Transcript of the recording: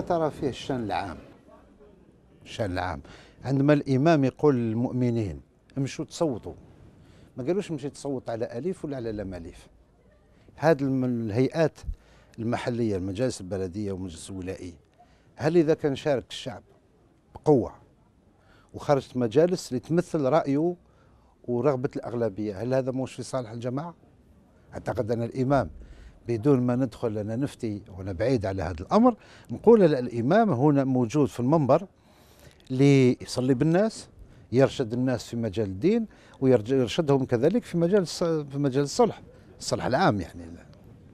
ترى فيه الشان العام الشان العام عندما الامام يقول للمؤمنين امشوا تصوتوا ما قالوش مشي تصوت على اليف ولا على لام اليف هذه الهيئات المحليه المجالس البلديه والمجلس الولائي هل اذا كان شارك الشعب بقوه وخرجت مجالس لتمثل رايه ورغبه الاغلبيه هل هذا موش في صالح الجماعه اعتقد ان الامام بدون ما ندخل أنا نفتي وأنا بعيد على هذا الأمر نقول الإمام هنا موجود في المنبر ليصلي بالناس يرشد الناس في مجال الدين ويرشدهم كذلك في مجال في مجال الصلح الصلح العام يعني